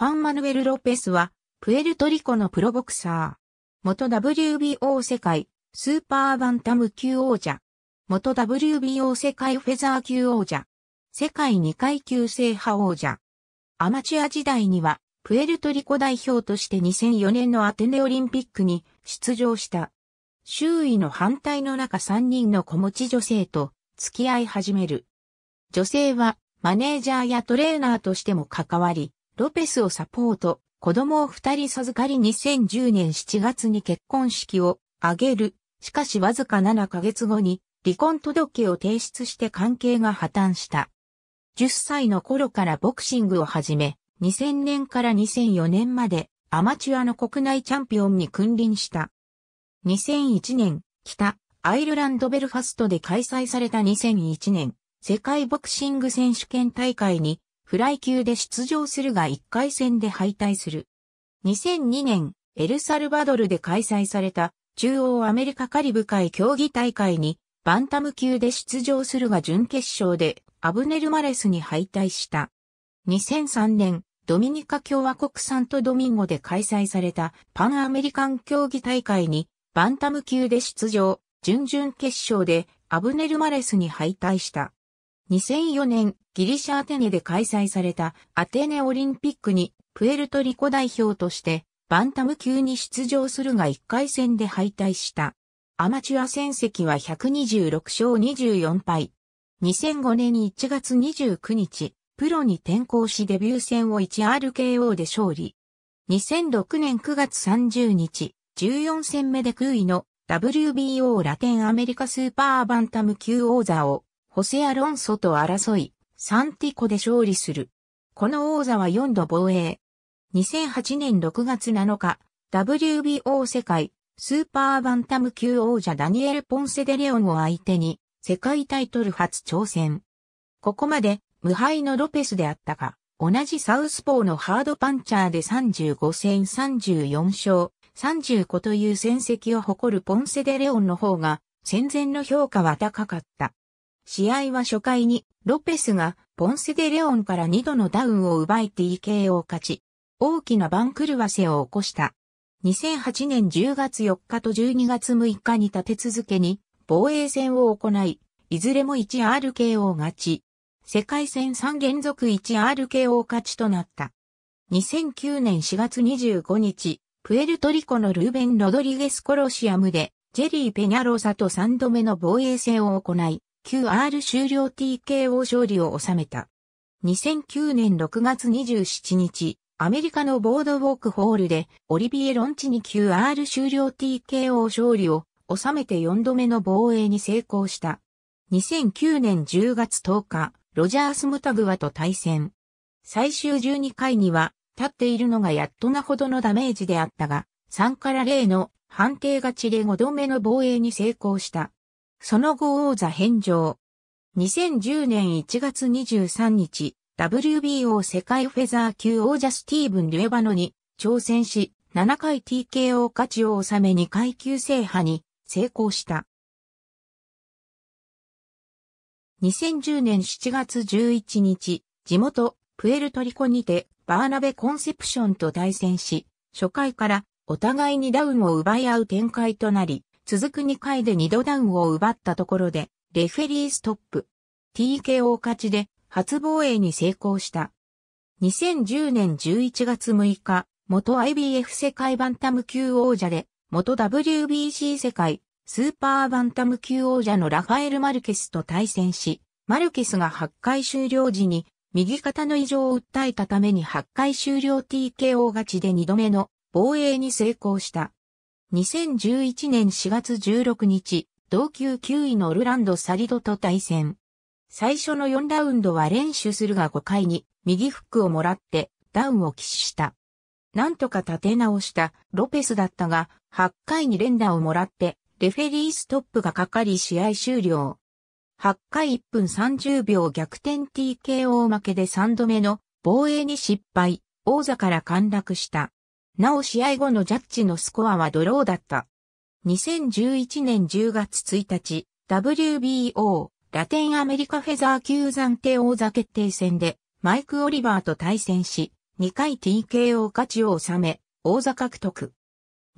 ファンマヌエル・ロペスは、プエルトリコのプロボクサー。元 WBO 世界、スーパーバンタム級王者。元 WBO 世界フェザー級王者。世界2階級制覇王者。アマチュア時代には、プエルトリコ代表として2004年のアテネオリンピックに出場した。周囲の反対の中3人の子持ち女性と付き合い始める。女性はマネージャーやトレーナーとしても関わり、ロペスをサポート、子供を二人授かり2010年7月に結婚式を挙げる。しかしわずか7ヶ月後に離婚届を提出して関係が破綻した。10歳の頃からボクシングを始め、2000年から2004年までアマチュアの国内チャンピオンに君臨した。2001年、北アイルランドベルファストで開催された2001年、世界ボクシング選手権大会にフライ級で出場するが1回戦で敗退する。2002年、エルサルバドルで開催された中央アメリカカリブ海競技大会にバンタム級で出場するが準決勝でアブネル・マレスに敗退した。2003年、ドミニカ共和国産とドミンゴで開催されたパンアメリカン競技大会にバンタム級で出場、準々決勝でアブネル・マレスに敗退した。2004年、ギリシャアテネで開催されたアテネオリンピックにプエルトリコ代表としてバンタム級に出場するが1回戦で敗退した。アマチュア戦績は126勝24敗。2005年1月29日、プロに転向しデビュー戦を 1RKO で勝利。2006年9月30日、14戦目で空位の WBO ラテンアメリカスーパーバンタム級王座をホセアロンソと争い、サンティコで勝利する。この王座は4度防衛。2008年6月7日、WBO 世界スーパーバンタム級王者ダニエル・ポンセデレオンを相手に世界タイトル初挑戦。ここまで無敗のロペスであったが、同じサウスポーのハードパンチャーで35戦34勝35という戦績を誇るポンセデレオンの方が戦前の評価は高かった。試合は初回にロペスがポンセデレオンから2度のダウンを奪い TK を勝ち、大きな番狂わせを起こした。2008年10月4日と12月6日に立て続けに防衛戦を行い、いずれも 1RKO 勝ち。世界戦3連続 1RKO 勝ちとなった。2009年4月25日、プエルトリコのルーベン・ロドリゲス・コロシアムで、ジェリー・ペニャローサと3度目の防衛戦を行い、QR 終了 TKO 勝利を収めた。2009年6月27日、アメリカのボードウォークホールで、オリビエ・ロンチに QR 終了 TKO 勝利を収めて4度目の防衛に成功した。2009年10月10日、ロジャース・ムタグワと対戦。最終12回には、立っているのがやっとなほどのダメージであったが、3から0の判定勝ちで5度目の防衛に成功した。その後王座返上。2010年1月23日、WBO 世界フェザー級王者スティーブン・デュエバノに挑戦し、7回 TKO 勝ちを収め2階級制覇に成功した。2010年7月11日、地元プエルトリコにてバーナベコンセプションと対戦し、初回からお互いにダウンを奪い合う展開となり、続く2回で2度ダウンを奪ったところで、レフェリーストップ。TKO 勝ちで初防衛に成功した。2010年11月6日、元 IBF 世界バンタム級王者で、元 WBC 世界スーパーバンタム級王者のラファエル・マルケスと対戦し、マルケスが8回終了時に右肩の異常を訴えたために8回終了 TKO 勝ちで2度目の防衛に成功した。2011年4月16日、同級9位のオルランド・サリドと対戦。最初の4ラウンドは練習するが5回に右フックをもらってダウンを起死した。なんとか立て直したロペスだったが、8回に連打をもらってレフェリーストップがかかり試合終了。8回1分30秒逆転 TKO 負けで3度目の防衛に失敗、王座から陥落した。なお試合後のジャッジのスコアはドローだった。2011年10月1日、WBO ラテンアメリカフェザー級暫定王座決定戦でマイク・オリバーと対戦し、2回 TKO 勝ちを収め、王座獲得。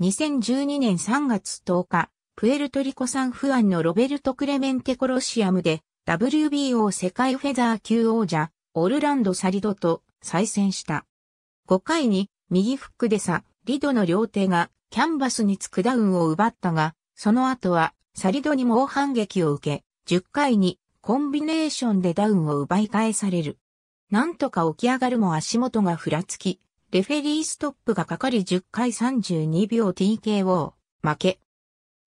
2012年3月10日、プエルトリコん不安のロベルト・クレメンテ・コロシアムで WBO 世界フェザー級王者オルランド・サリドと再戦した。5回に右フックでさ、リドの両手がキャンバスにつくダウンを奪ったが、その後はサリドに猛反撃を受け、10回にコンビネーションでダウンを奪い返される。なんとか起き上がるも足元がふらつき、レフェリーストップがかかり10回32秒 TKO、負け。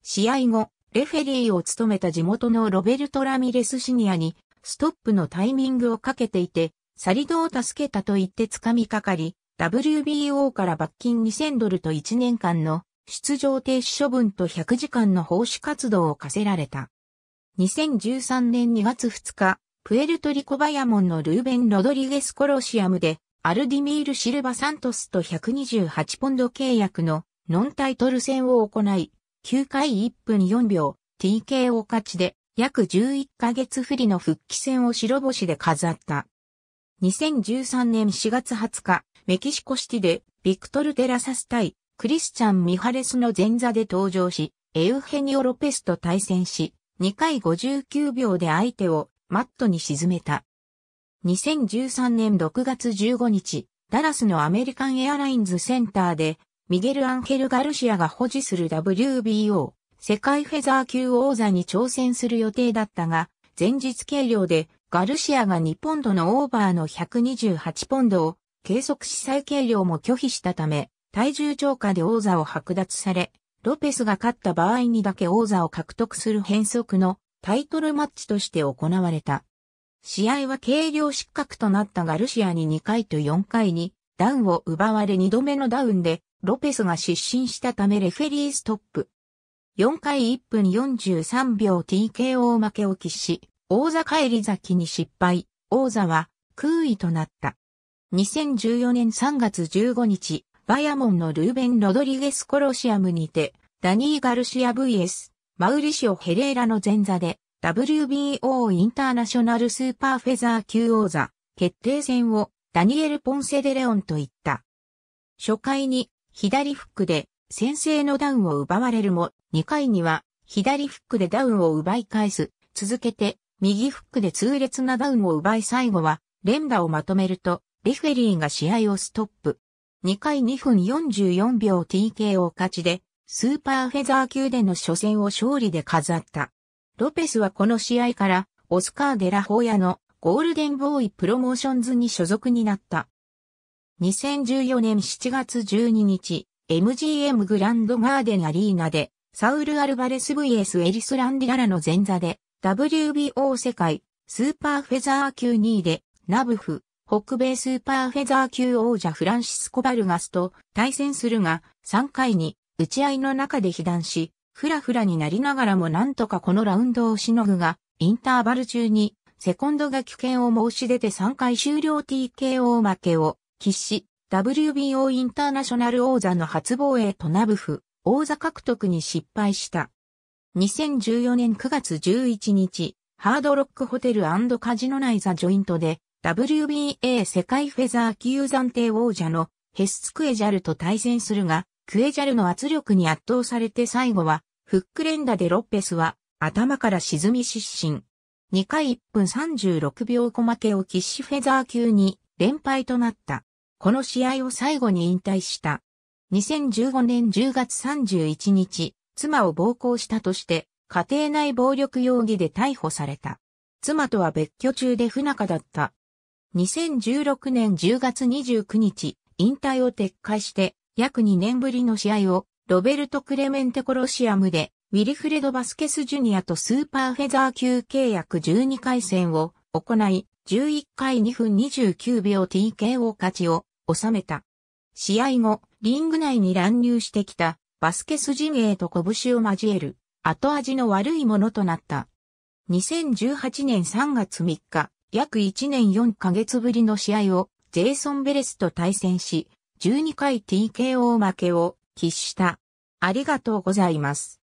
試合後、レフェリーを務めた地元のロベルト・ラミレスシニアに、ストップのタイミングをかけていて、サリドを助けたと言って掴みかかり、WBO から罰金2000ドルと1年間の出場停止処分と100時間の奉仕活動を課せられた。2013年2月2日、プエルトリコバヤモンのルーベン・ロドリゲス・コロシアムで、アルディミール・シルバ・サントスと128ポンド契約のノンタイトル戦を行い、9回1分4秒、TKO 勝ちで、約11ヶ月不利の復帰戦を白星で飾った。2013年4月20日、メキシコシティで、ビクトル・テラサス対、クリスチャン・ミハレスの前座で登場し、エウヘニオ・ロペスと対戦し、2回59秒で相手をマットに沈めた。2013年6月15日、ダラスのアメリカンエアラインズセンターで、ミゲル・アンヘル・ガルシアが保持する WBO 世界フェザー級王座に挑戦する予定だったが、前日計量でガルシアが2ポンドのオーバーの128ポンドを計測し再計量も拒否したため、体重超過で王座を剥奪され、ロペスが勝った場合にだけ王座を獲得する変則のタイトルマッチとして行われた。試合は軽量失格となったガルシアに2回と4回にダウンを奪われ2度目のダウンでロペスが失神したためレフェリーストップ。4回1分43秒 TKO 負けを喫し、王座帰り咲きに失敗、王座は空位となった。2014年3月15日、バヤモンのルーベン・ロドリゲスコロシアムにて、ダニー・ガルシア VS、マウリシオ・ヘレーラの前座で、WBO インターナショナルスーパーフェザー級王座、決定戦を、ダニエル・ポンセデレオンと言った。初回に、左フックで、先制のダウンを奪われるも、2回には、左フックでダウンを奪い返す。続けて、右フックで痛烈なダウンを奪い最後は、連打をまとめると、レフェリーが試合をストップ。2回2分44秒 TKO 勝ちで、スーパーフェザー級での初戦を勝利で飾った。ロペスはこの試合から、オスカー・デラホーヤのゴールデンボーイプロモーションズに所属になった。2014年7月12日、MGM グランドガーデンアリーナで、サウル・アルバレス VS エリス・ランディアラの前座で、WBO 世界スーパーフェザー級2位で、ナブフ、北米スーパーフェザー級王者フランシスコ・バルガスと対戦するが、3回に打ち合いの中で被弾し、ふらふらになりながらもなんとかこのラウンドをしのぐが、インターバル中に、セコンドが危険を申し出て3回終了 TKO 負けを喫し、WBO インターナショナル王座の初防衛とナブフ、王座獲得に失敗した。2014年9月11日、ハードロックホテルカジノナイザジョイントで、WBA 世界フェザー級暫定王者のヘス・クエジャルと対戦するが、クエジャルの圧力に圧倒されて最後は、フック連打でロッペスは頭から沈み失神。2回1分36秒小負けを喫しフェザー級に連敗となった。この試合を最後に引退した。2015年10月31日、妻を暴行したとして、家庭内暴力容疑で逮捕された。妻とは別居中で不仲だった2016年10月29日、引退を撤回して、約2年ぶりの試合を、ロベルト・クレメンテ・コロシアムで、ウィリフレド・バスケス・ジュニアとスーパーフェザー級契約12回戦を行い、11回2分29秒 TKO 勝ちを収めた。試合後、リング内に乱入してきたバスケス陣営と拳を交える後味の悪いものとなった。2018年3月3日、約1年4ヶ月ぶりの試合をジェイソン・ベレスと対戦し、12回 TKO 負けを喫した。ありがとうございます。